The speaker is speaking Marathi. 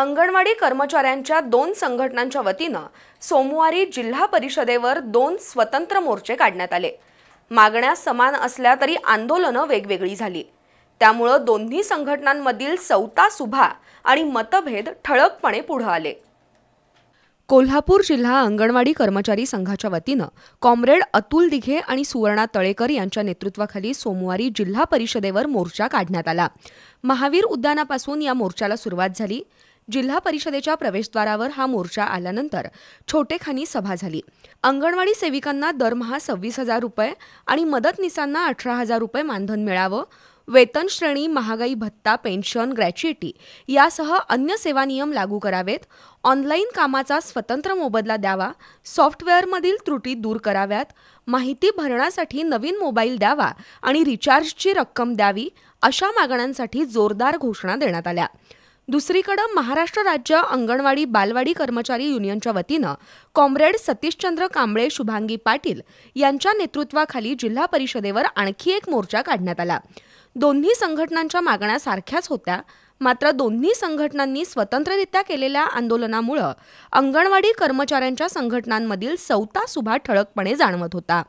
अंगणवाडी कर्मचाऱ्यांच्या दोन संघटनांच्या वतीनं सोमवारी जिल्हा परिषदेवर दोन स्वतंत्र मोर्चे काढण्यात आले मागण्या समान असल्या तरी आंदोलनं वेगवेगळी झाली त्यामुळं दोन्ही संघटनांमधील सौता सुभा आणि मतभेद ठळकपणे पुढं आले कोल्हापूर जिल्हा अंगणवाडी कर्मचारी संघाच्या वतीनं कॉम्रेड अतुल दिघे आणि सुवर्णा तळेकर यांच्या नेतृत्वाखाली सोमवारी जिल्हा परिषदेवर मोर्चा काढण्यात आला महावीर उद्यानापासून या मोर्चाला सुरुवात झाली जिल्हा परिषदेच्या प्रवेशद्वारावर हा मोर्चा आल्यानंतर छोटेखानी सभा झाली अंगणवाडी सेविकांना दरमहा सव्वीस हजार रुपये आणि मदतनीसांना अठरा हजार रुपये मानधन मिळावं वेतन श्रेणी महागाई भत्ता पेन्शन ग्रॅच्युटी यासह अन्य सेवा नियम लागू करावेत ऑनलाईन कामाचा स्वतंत्र मोबदला द्यावा सॉफ्टवेअरमधील त्रुटी दूर कराव्यात माहिती भरण्यासाठी नवीन मोबाईल द्यावा आणि रिचार्जची रक्कम द्यावी अशा मागण्यांसाठी जोरदार घोषणा देण्यात आल्या दुसरीकडे महाराष्ट्र राज्य अंगणवाडी बालवाडी कर्मचारी युनियनच्या वतीनं कॉम्रेड सतीशचंद्र कांबळे शुभांगी पाटील यांच्या नेतृत्वाखाली जिल्हा परिषदेवर आणखी एक मोर्चा काढण्यात आला दोन्ही संघटनांच्या मागण्या सारख्याच होत्या मात्र दोन्ही संघटनांनी स्वतंत्ररित्या केलेल्या आंदोलनामुळं अंगणवाडी कर्मचाऱ्यांच्या संघटनांमधील सौता सुभा ठळकपणे जाणवत होता